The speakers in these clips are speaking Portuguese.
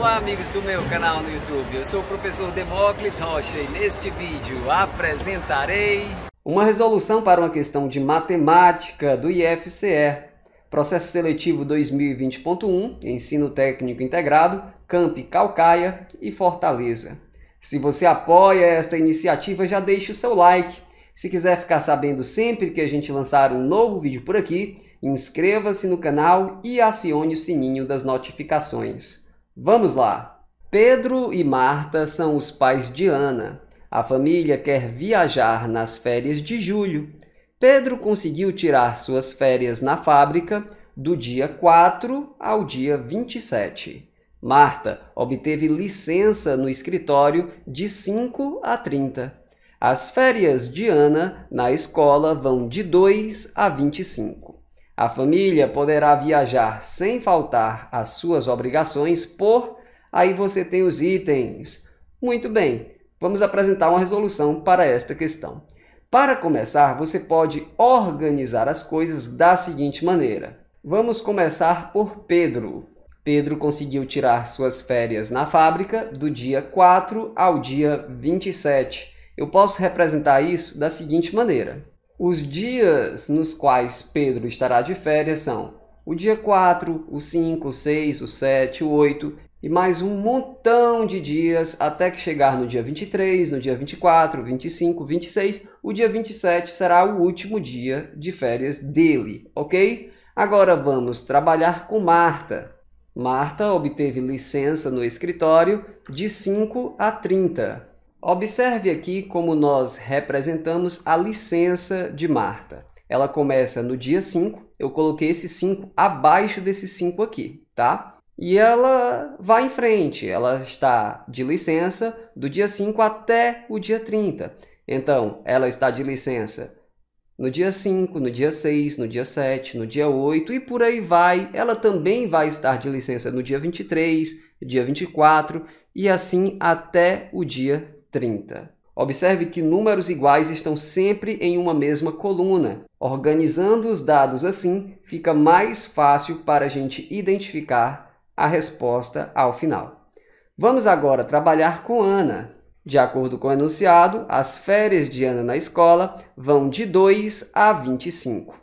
Olá amigos do meu canal no YouTube, eu sou o professor Demócles Rocha e neste vídeo apresentarei uma resolução para uma questão de matemática do IFCE, Processo Seletivo 2020.1, Ensino Técnico Integrado, Camp Calcaia e Fortaleza. Se você apoia esta iniciativa, já deixe o seu like. Se quiser ficar sabendo sempre que a gente lançar um novo vídeo por aqui, inscreva-se no canal e acione o sininho das notificações. Vamos lá! Pedro e Marta são os pais de Ana. A família quer viajar nas férias de julho. Pedro conseguiu tirar suas férias na fábrica do dia 4 ao dia 27. Marta obteve licença no escritório de 5 a 30. As férias de Ana na escola vão de 2 a 25. A família poderá viajar sem faltar às suas obrigações por. Aí você tem os itens. Muito bem, vamos apresentar uma resolução para esta questão. Para começar, você pode organizar as coisas da seguinte maneira. Vamos começar por Pedro. Pedro conseguiu tirar suas férias na fábrica do dia 4 ao dia 27. Eu posso representar isso da seguinte maneira. Os dias nos quais Pedro estará de férias são o dia 4, o 5, o 6, o 7, o 8 e mais um montão de dias até que chegar no dia 23, no dia 24, 25, 26. O dia 27 será o último dia de férias dele, ok? Agora vamos trabalhar com Marta. Marta obteve licença no escritório de 5 a 30. Observe aqui como nós representamos a licença de Marta. Ela começa no dia 5, eu coloquei esse 5 abaixo desse 5 aqui, tá? E ela vai em frente, ela está de licença do dia 5 até o dia 30. Então, ela está de licença no dia 5, no dia 6, no dia 7, no dia 8 e por aí vai. Ela também vai estar de licença no dia 23, dia 24 e assim até o dia 30. 30. Observe que números iguais estão sempre em uma mesma coluna. Organizando os dados assim, fica mais fácil para a gente identificar a resposta ao final. Vamos agora trabalhar com Ana. De acordo com o enunciado, as férias de Ana na escola vão de 2 a 25.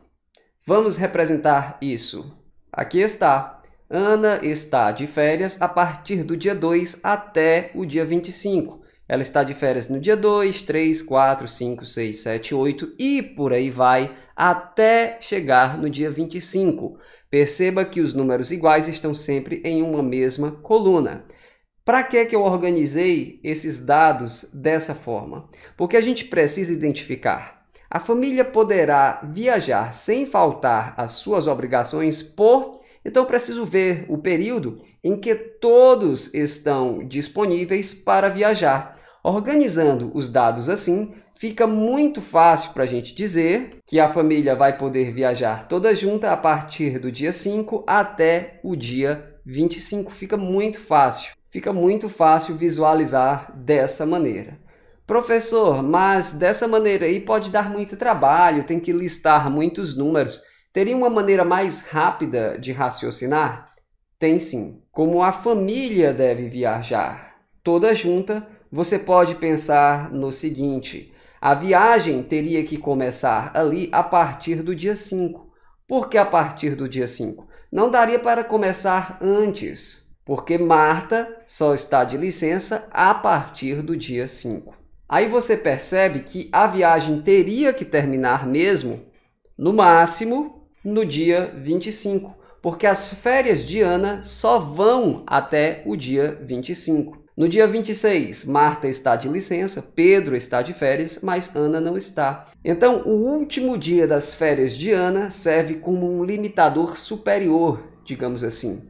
Vamos representar isso. Aqui está. Ana está de férias a partir do dia 2 até o dia 25. Ela está de férias no dia 2, 3, 4, 5, 6, 7, 8 e por aí vai até chegar no dia 25. Perceba que os números iguais estão sempre em uma mesma coluna. Para que, que eu organizei esses dados dessa forma? Porque a gente precisa identificar. A família poderá viajar sem faltar as suas obrigações por. Então, preciso ver o período em que todos estão disponíveis para viajar. Organizando os dados assim, fica muito fácil para a gente dizer que a família vai poder viajar toda junta a partir do dia 5 até o dia 25. Fica muito fácil. Fica muito fácil visualizar dessa maneira. Professor, mas dessa maneira aí pode dar muito trabalho, tem que listar muitos números. Teria uma maneira mais rápida de raciocinar? Tem sim como a família deve viajar. Toda junta, você pode pensar no seguinte: a viagem teria que começar ali a partir do dia 5. Por que a partir do dia 5? Não daria para começar antes, porque Marta só está de licença a partir do dia 5. Aí você percebe que a viagem teria que terminar mesmo, no máximo, no dia 25 porque as férias de Ana só vão até o dia 25. No dia 26, Marta está de licença, Pedro está de férias, mas Ana não está. Então, o último dia das férias de Ana serve como um limitador superior, digamos assim.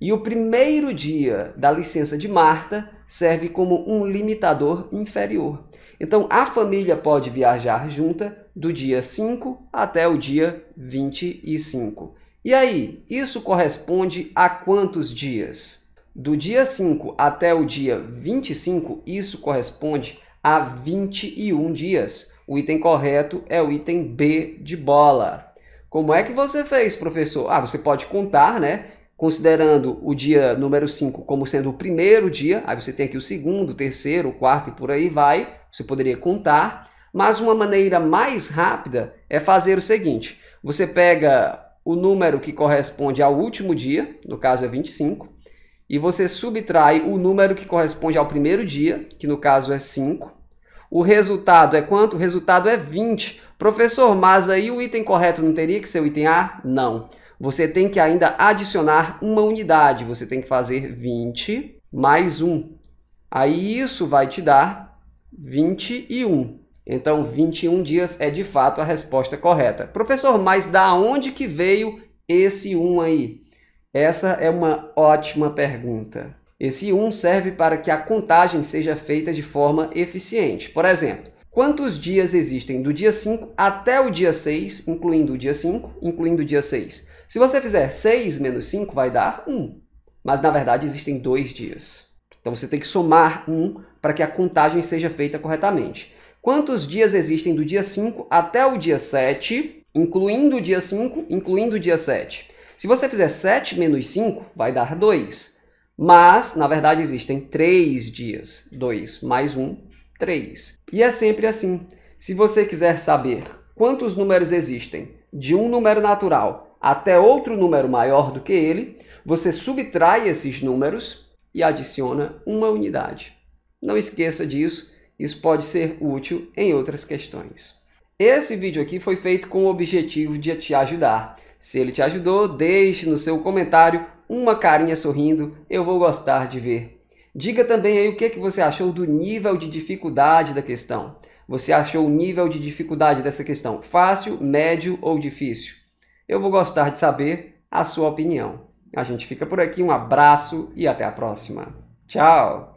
E o primeiro dia da licença de Marta serve como um limitador inferior. Então, a família pode viajar junta do dia 5 até o dia 25. E aí, isso corresponde a quantos dias? Do dia 5 até o dia 25, isso corresponde a 21 dias. O item correto é o item B de bola. Como é que você fez, professor? Ah, você pode contar, né? Considerando o dia número 5 como sendo o primeiro dia, aí você tem aqui o segundo, o terceiro, o quarto e por aí vai. Você poderia contar. Mas uma maneira mais rápida é fazer o seguinte: você pega o número que corresponde ao último dia, no caso é 25, e você subtrai o número que corresponde ao primeiro dia, que no caso é 5. O resultado é quanto? O resultado é 20. Professor, mas aí o item correto não teria que ser o item A? Não. Você tem que ainda adicionar uma unidade. Você tem que fazer 20 mais 1. Aí isso vai te dar 21. Então, 21 dias é de fato a resposta correta. Professor, mas da onde que veio esse 1 aí? Essa é uma ótima pergunta. Esse 1 serve para que a contagem seja feita de forma eficiente. Por exemplo, quantos dias existem do dia 5 até o dia 6, incluindo o dia 5, incluindo o dia 6? Se você fizer 6 menos 5, vai dar 1. Mas, na verdade, existem dois dias. Então, você tem que somar 1 para que a contagem seja feita corretamente. Quantos dias existem do dia 5 até o dia 7, incluindo o dia 5, incluindo o dia 7? Se você fizer 7 menos 5, vai dar 2. Mas, na verdade, existem 3 dias. 2 mais 1, 3. E é sempre assim. Se você quiser saber quantos números existem de um número natural até outro número maior do que ele, você subtrai esses números e adiciona uma unidade. Não esqueça disso isso pode ser útil em outras questões. Esse vídeo aqui foi feito com o objetivo de te ajudar. Se ele te ajudou, deixe no seu comentário uma carinha sorrindo, eu vou gostar de ver. Diga também aí o que, que você achou do nível de dificuldade da questão. Você achou o nível de dificuldade dessa questão fácil, médio ou difícil? Eu vou gostar de saber a sua opinião. A gente fica por aqui, um abraço e até a próxima. Tchau!